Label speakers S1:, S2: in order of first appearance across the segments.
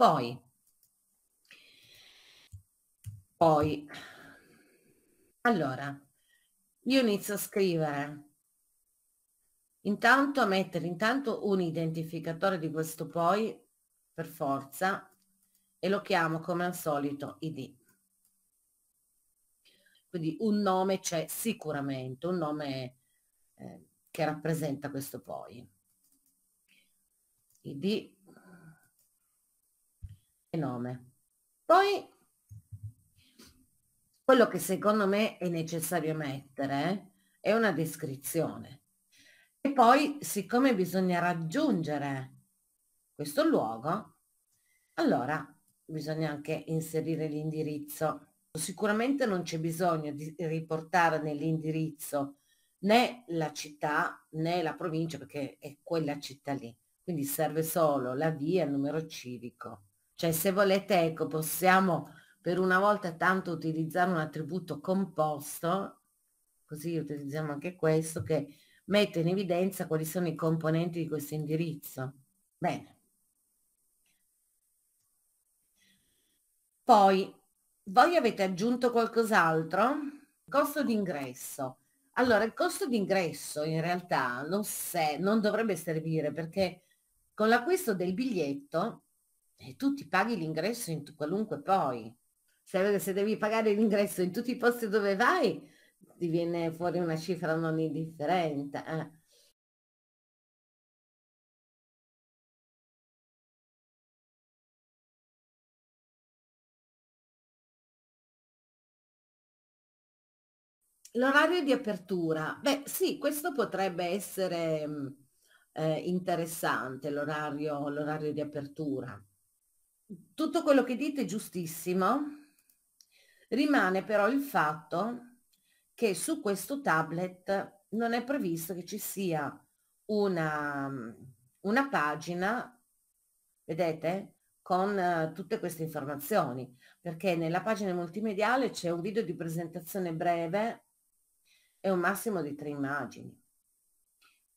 S1: Poi, poi, allora, io inizio a scrivere intanto a mettere intanto un identificatore di questo poi per forza e lo chiamo come al solito id quindi un nome c'è sicuramente un nome eh, che rappresenta questo poi id nome. Poi quello che secondo me è necessario mettere è una descrizione. E poi, siccome bisogna raggiungere questo luogo, allora bisogna anche inserire l'indirizzo. Sicuramente non c'è bisogno di riportare nell'indirizzo né la città né la provincia perché è quella città lì. Quindi serve solo la via, il numero civico. Cioè se volete, ecco, possiamo per una volta tanto utilizzare un attributo composto, così utilizziamo anche questo, che mette in evidenza quali sono i componenti di questo indirizzo. Bene. Poi, voi avete aggiunto qualcos'altro? Costo d'ingresso. Allora, il costo d'ingresso in realtà non, se, non dovrebbe servire perché con l'acquisto del biglietto e tu ti paghi l'ingresso in qualunque poi. Se, devi pagare l'ingresso in tutti i posti dove vai, ti viene fuori una cifra non indifferente. Eh. L'orario di apertura, beh sì, questo potrebbe essere mm, eh, interessante, l'orario, l'orario di apertura tutto quello che dite è giustissimo, rimane però il fatto che su questo tablet non è previsto che ci sia una, una pagina, vedete, con uh, tutte queste informazioni, perché nella pagina multimediale c'è un video di presentazione breve e un massimo di tre immagini,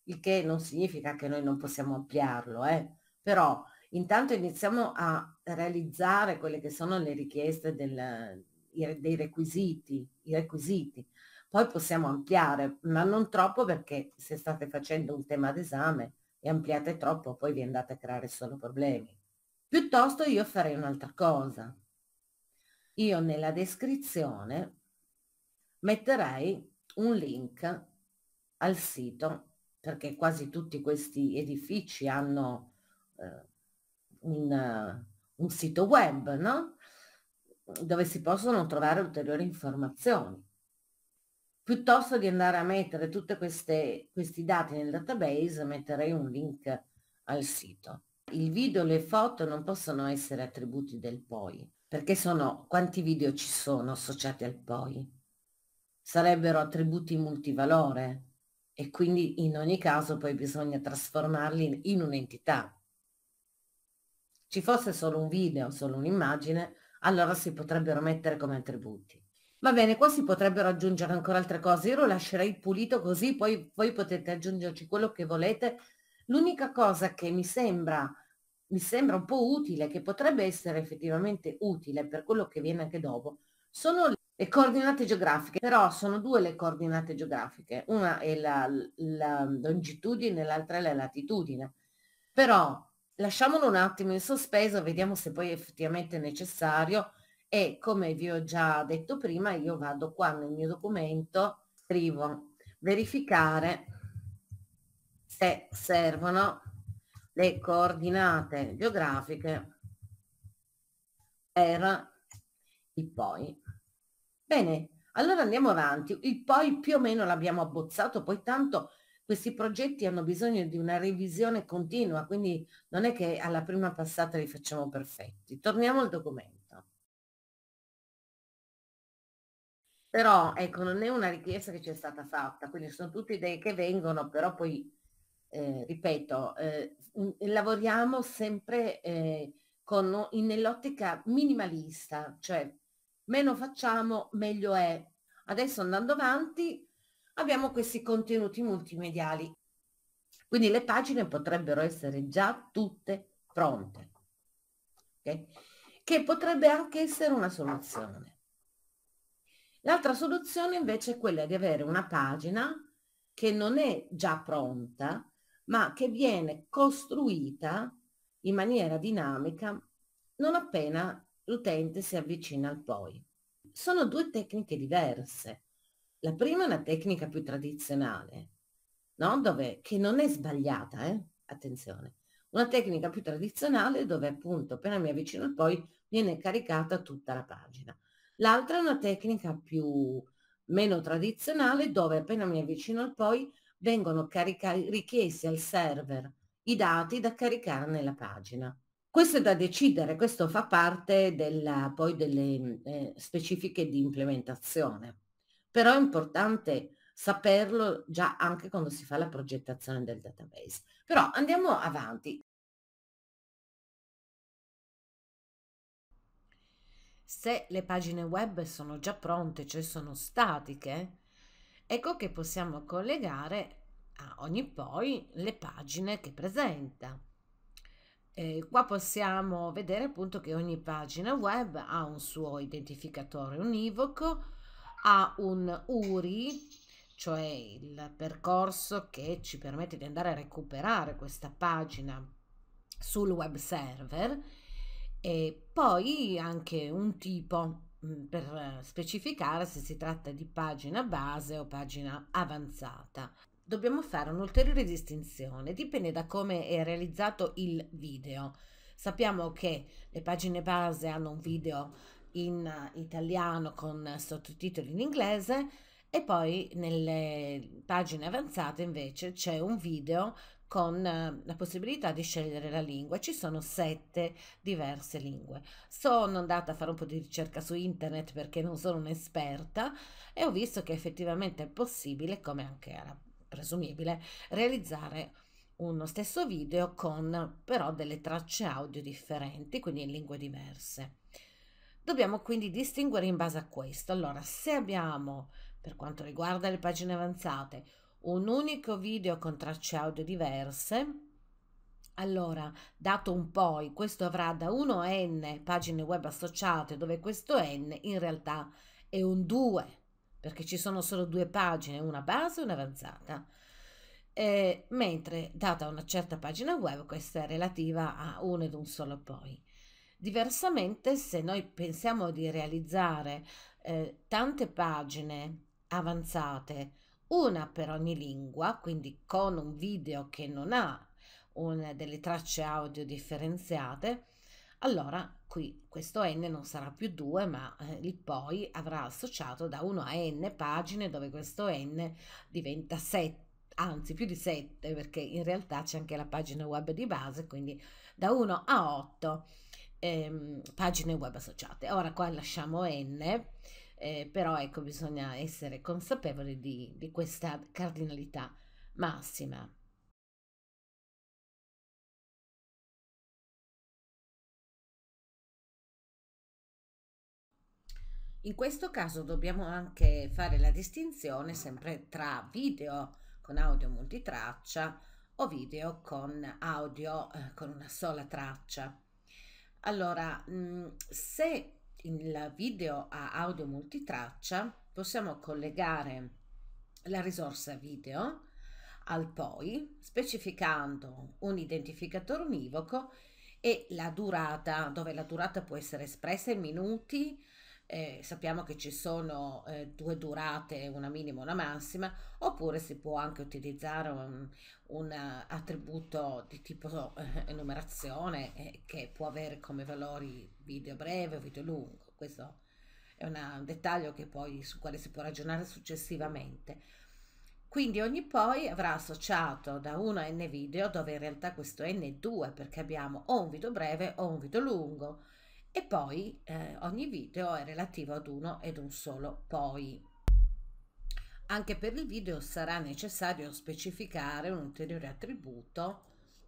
S1: il che non significa che noi non possiamo ampliarlo, eh? però intanto iniziamo a realizzare quelle che sono le richieste del, dei requisiti, i requisiti. Poi possiamo ampliare, ma non troppo perché se state facendo un tema d'esame e ampliate troppo poi vi andate a creare solo problemi. Piuttosto io farei un'altra cosa. Io nella descrizione metterei un link al sito perché quasi tutti questi edifici hanno eh, un un sito web, no? dove si possono trovare ulteriori informazioni. Piuttosto di andare a mettere tutti questi dati nel database, metterei un link al sito. Il video e le foto non possono essere attributi del poi, perché sono quanti video ci sono associati al poi. Sarebbero attributi multivalore e quindi in ogni caso poi bisogna trasformarli in un'entità ci fosse solo un video, solo un'immagine, allora si potrebbero mettere come attributi. Va bene, qua si potrebbero aggiungere ancora altre cose, io lo lascerei pulito così, poi voi potete aggiungerci quello che volete. L'unica cosa che mi sembra, mi sembra un po' utile, che potrebbe essere effettivamente utile per quello che viene anche dopo, sono le coordinate geografiche, però sono due le coordinate geografiche, una è la, la longitudine e l'altra è la latitudine. Però lasciamolo un attimo in sospeso, vediamo se poi effettivamente è necessario e come vi ho già detto prima, io vado qua nel mio documento, scrivo verificare se servono le coordinate geografiche per il poi. Bene, allora andiamo avanti. Il poi più o meno l'abbiamo abbozzato, poi tanto questi progetti hanno bisogno di una revisione continua, quindi non è che alla prima passata li facciamo perfetti. Torniamo al documento. Però ecco, non è una richiesta che ci è stata fatta, quindi sono tutte idee che vengono, però poi, eh, ripeto, eh, lavoriamo sempre eh, con, nell'ottica minimalista, cioè meno facciamo, meglio è. Adesso andando avanti abbiamo questi contenuti multimediali. Quindi le pagine potrebbero essere già tutte pronte, okay? che potrebbe anche essere una soluzione. L'altra soluzione invece è quella di avere una pagina che non è già pronta, ma che viene costruita in maniera dinamica non appena l'utente si avvicina al poi. Sono due tecniche diverse. La prima è una tecnica più tradizionale, no? dove, che non è sbagliata, eh? attenzione, una tecnica più tradizionale dove appunto appena mi avvicino al poi viene caricata tutta la pagina. L'altra è una tecnica più meno tradizionale dove appena mi avvicino al poi vengono richiesti al server i dati da caricare nella pagina. Questo è da decidere, questo fa parte della, poi delle eh, specifiche di implementazione però è importante saperlo già anche quando si fa la progettazione del database. Però andiamo avanti. Se le pagine web sono già pronte, cioè sono statiche, ecco che possiamo collegare a ogni poi le pagine che presenta. E qua possiamo vedere appunto che ogni pagina web ha un suo identificatore univoco, a un URI, cioè il percorso che ci permette di andare a recuperare questa pagina sul web server e poi anche un tipo mm, per specificare se si tratta di pagina base o pagina avanzata. Dobbiamo fare un'ulteriore distinzione, dipende da come è realizzato il video. Sappiamo che le pagine base hanno un video in italiano con sottotitoli in inglese e poi nelle pagine avanzate invece c'è un video con eh, la possibilità di scegliere la lingua. Ci sono sette diverse lingue. Sono andata a fare un po' di ricerca su internet perché non sono un'esperta e ho visto che effettivamente è possibile, come anche era presumibile, realizzare uno stesso video con però delle tracce audio differenti, quindi in lingue diverse. Dobbiamo quindi distinguere in base a questo. Allora, se abbiamo, per quanto riguarda le pagine avanzate, un unico video con tracce audio diverse, allora, dato un poi, questo avrà da 1 a n pagine web associate, dove questo n in realtà è un 2, perché ci sono solo due pagine, una base e un'avanzata. Eh, mentre data una certa pagina web, questa è relativa a uno ed un solo poi. Diversamente, se noi pensiamo di realizzare eh, tante pagine avanzate, una per ogni lingua, quindi con un video che non ha un, delle tracce audio differenziate, allora qui questo n non sarà più 2 ma eh, il poi avrà associato da 1 a n pagine dove questo n diventa 7 anzi più di 7 perché in realtà c'è anche la pagina web di base quindi da 1 a 8 ehm, pagine web associate. Ora qua lasciamo N, eh, però ecco bisogna essere consapevoli di, di questa cardinalità massima. In questo caso dobbiamo anche fare la distinzione sempre tra video con audio multitraccia o video con audio eh, con una sola traccia. Allora, mm, se il video ha audio multitraccia, possiamo collegare la risorsa video al poi specificando un identificatore univoco e la durata, dove la durata può essere espressa in minuti eh, sappiamo che ci sono eh, due durate, una minima e una massima, oppure si può anche utilizzare un, un attributo di tipo eh, enumerazione eh, che può avere come valori video breve o video lungo. Questo è una, un dettaglio poi, su quale si può ragionare successivamente. Quindi ogni poi avrà associato da 1 a n video, dove in realtà questo n è 2, perché abbiamo o un video breve o un video lungo e poi eh, ogni video è relativo ad uno ed un solo poi. Anche per il video sarà necessario specificare un ulteriore attributo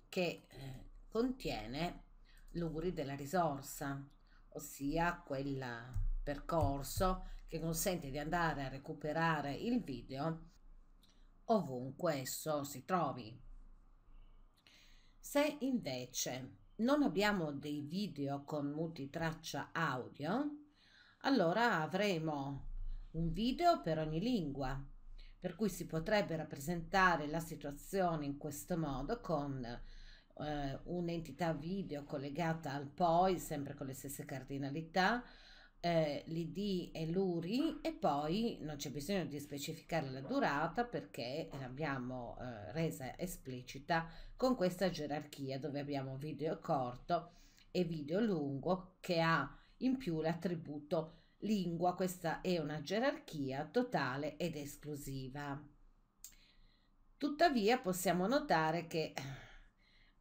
S1: che eh, contiene l'URI della risorsa, ossia quel percorso che consente di andare a recuperare il video ovunque esso si trovi. Se invece non abbiamo dei video con multitraccia audio, allora avremo un video per ogni lingua, per cui si potrebbe rappresentare la situazione in questo modo con eh, un'entità video collegata al POI, sempre con le stesse cardinalità, eh, l'ID e l'URI e poi non c'è bisogno di specificare la durata perché l'abbiamo eh, resa esplicita con questa gerarchia dove abbiamo video corto e video lungo che ha in più l'attributo lingua. Questa è una gerarchia totale ed esclusiva. Tuttavia possiamo notare che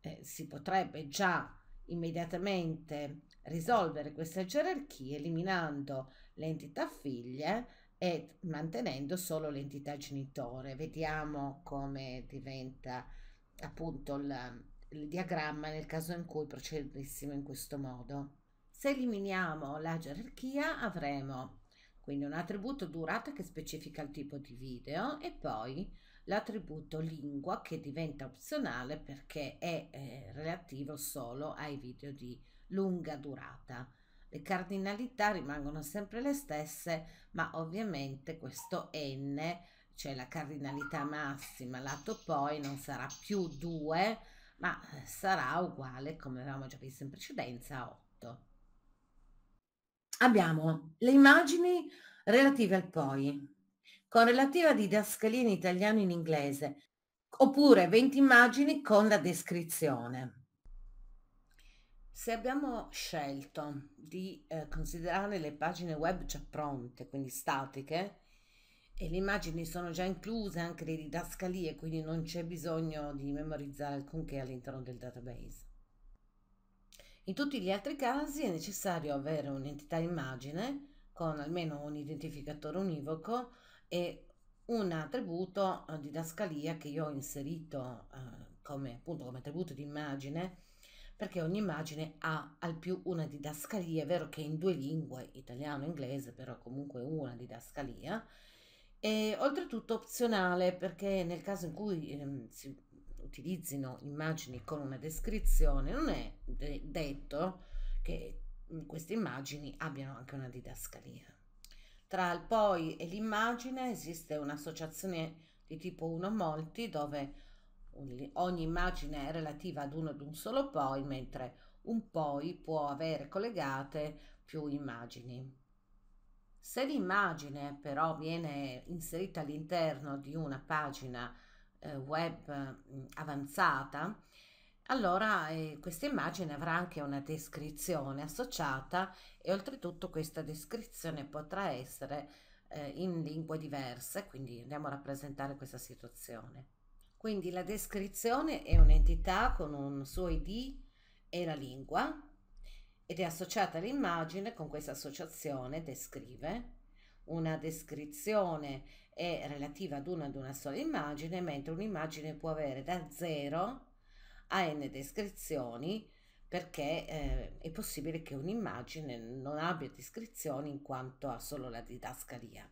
S1: eh, si potrebbe già immediatamente risolvere questa gerarchia eliminando le entità figlie e mantenendo solo l'entità genitore. Vediamo come diventa appunto il, il diagramma nel caso in cui procedessimo in questo modo. Se eliminiamo la gerarchia avremo quindi un attributo durata che specifica il tipo di video e poi l'attributo lingua che diventa opzionale perché è eh, relativo solo ai video di lunga durata. Le cardinalità rimangono sempre le stesse, ma ovviamente questo n, cioè la cardinalità massima lato poi, non sarà più 2, ma eh, sarà uguale, come avevamo già visto in precedenza, a 8. Abbiamo le immagini relative al poi, con relativa didascalia in italiano e in inglese, oppure 20 immagini con la descrizione. Se abbiamo scelto di eh, considerare le pagine web già pronte, quindi statiche, e le immagini sono già incluse anche le didascalie, quindi non c'è bisogno di memorizzare alcunché all'interno del database. In tutti gli altri casi è necessario avere un'entità immagine con almeno un identificatore univoco e un attributo eh, didascalia che io ho inserito eh, come, appunto, come attributo di immagine perché ogni immagine ha al più una didascalia, è vero che in due lingue, italiano e inglese, però comunque una didascalia, e oltretutto opzionale perché nel caso in cui ehm, si utilizzino immagini con una descrizione non è de detto che mm, queste immagini abbiano anche una didascalia. Tra il poi e l'immagine esiste un'associazione di tipo 1 a molti dove ogni immagine è relativa ad uno ad un solo poi, mentre un poi può avere collegate più immagini. Se l'immagine però viene inserita all'interno di una pagina eh, web mm, avanzata, allora eh, questa immagine avrà anche una descrizione associata e oltretutto questa descrizione potrà essere eh, in lingue diverse, quindi andiamo a rappresentare questa situazione. Quindi la descrizione è un'entità con un suo ID e la lingua ed è associata all'immagine con questa associazione descrive. Una descrizione è relativa ad una ad una sola immagine, mentre un'immagine può avere da 0 a n descrizioni perché eh, è possibile che un'immagine non abbia descrizioni in quanto ha solo la didascalia.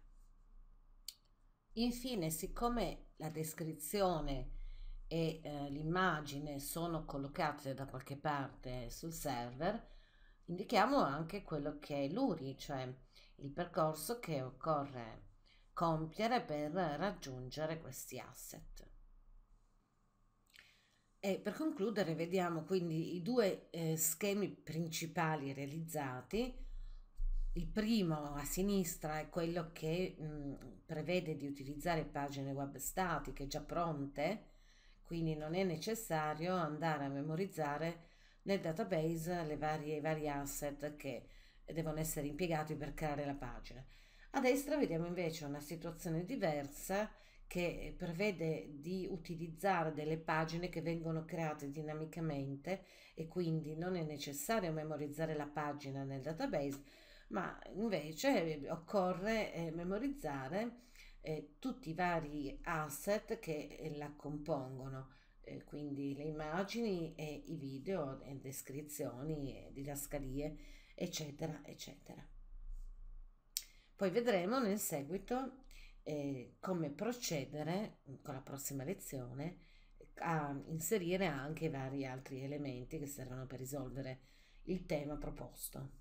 S1: Infine, siccome la descrizione e eh, l'immagine sono collocate da qualche parte sul server, indichiamo anche quello che è l'URI, cioè il percorso che occorre compiere per raggiungere questi asset. E per concludere vediamo quindi i due eh, schemi principali realizzati il primo a sinistra è quello che mh, mhmm, prevede di utilizzare pagine web statiche già pronte, quindi non è necessario andare a memorizzare nel database le varie, i vari asset che devono essere impiegati per creare la pagina. A destra vediamo invece una situazione diversa che prevede di utilizzare delle pagine che vengono create dinamicamente e quindi non è necessario memorizzare la pagina nel database, ma invece eh, occorre eh, memorizzare eh, tutti i vari asset che la compongono, quindi le immagini e i video, e descrizioni, e didascalie, eccetera, eccetera. Poi vedremo nel seguito eh, come procedere con la prossima lezione a inserire anche vari altri elementi che servono per risolvere il tema proposto.